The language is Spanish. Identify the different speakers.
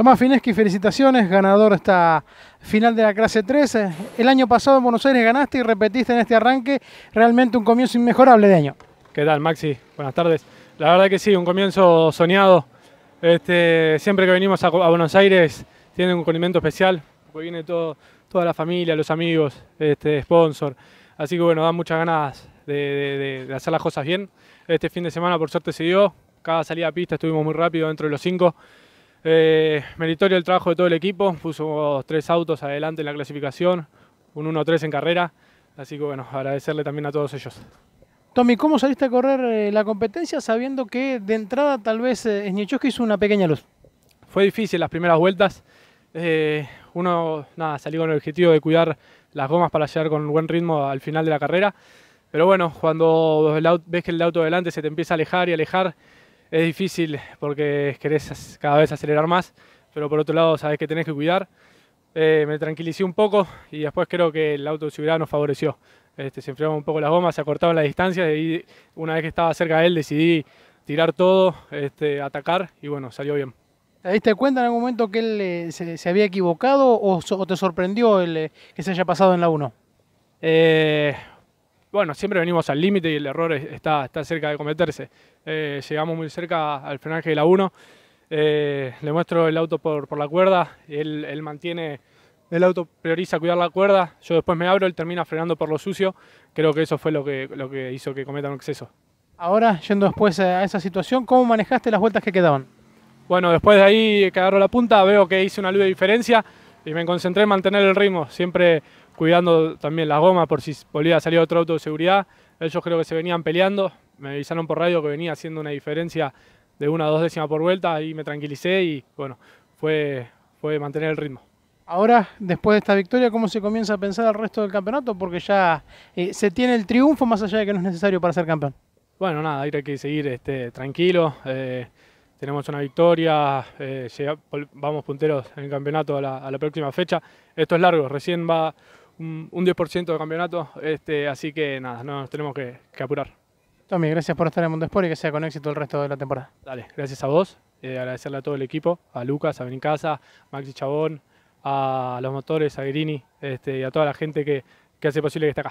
Speaker 1: Tomás Fineski, felicitaciones, ganador esta final de la clase 13. El año pasado en Buenos Aires ganaste y repetiste en este arranque realmente un comienzo inmejorable de año.
Speaker 2: ¿Qué tal, Maxi? Buenas tardes. La verdad que sí, un comienzo soñado. Este, siempre que venimos a, Buenos Aires tienen un condimento especial, porque viene toda la familia, los amigos, este, sponsor. Así que bueno, dan muchas ganas de, hacer las cosas bien. Este fin de semana por suerte se dio. Cada salida a pista estuvimos muy rápido dentro de los cinco. Eh, meritorio el trabajo de todo el equipo, puso tres autos adelante en la clasificación, un 1-3 en carrera, así que bueno, agradecerle también a todos ellos.
Speaker 1: Tommy, ¿cómo saliste a correr eh, la competencia sabiendo que de entrada tal vez eh, hizo una pequeña luz?
Speaker 2: Fue difícil las primeras vueltas, eh, uno nada, salió con el objetivo de cuidar las gomas para llegar con buen ritmo al final de la carrera, pero bueno, cuando ves que el auto adelante se te empieza a alejar y alejar, es difícil porque querés cada vez acelerar más, pero por otro lado sabes que tenés que cuidar. Eh, me tranquilicé un poco y después creo que el auto de seguridad nos favoreció. Este, se enfriaron un poco las bombas, se acortaban las distancias y una vez que estaba cerca de él decidí tirar todo, este, atacar y bueno, salió bien.
Speaker 1: ¿Te diste cuenta en algún momento que él eh, se, había equivocado o, te sorprendió eh, que se haya pasado en la 1?
Speaker 2: Eh, bueno, siempre venimos al límite y el error está, está cerca de cometerse. Eh, llegamos muy cerca al frenaje de la 1. Eh, le muestro el auto por, por la cuerda, él, él, mantiene, el auto prioriza cuidar la cuerda, yo después me abro, él termina frenando por lo sucio, creo que eso fue lo que, lo que hizo que cometa un exceso.
Speaker 1: Ahora, yendo después a esa situación, ¿cómo manejaste las vueltas que quedaban?
Speaker 2: Bueno, después de ahí que agarro la punta, veo que hice una luz de diferencia, y me concentré en mantener el ritmo, siempre cuidando también la goma por si volvía a salir otro auto de seguridad. Ellos creo que se venían peleando, me avisaron por radio que venía haciendo una diferencia de una o dos décimas por vuelta y me tranquilicé y bueno, fue, fue mantener el ritmo.
Speaker 1: Ahora, después de esta victoria, ¿cómo se comienza a pensar el resto del campeonato? Porque ya eh, se tiene el triunfo más allá de que no es necesario para ser campeón.
Speaker 2: Bueno, nada, hay que seguir este, tranquilo. Eh, tenemos una victoria, eh, vamos punteros en el campeonato a la, próxima fecha. Esto es largo, recién va un, 10% de campeonato, este, así que nada, nos tenemos que, apurar.
Speaker 1: Tommy, gracias por estar en Mundo Sport y que sea con éxito el resto de la temporada. Dale,
Speaker 2: gracias a vos, eh, agradecerle a todo el equipo, a Lucas, a a Maxi Chabón, a los motores, a Grini este, y a toda la gente que, que hace posible que esté acá.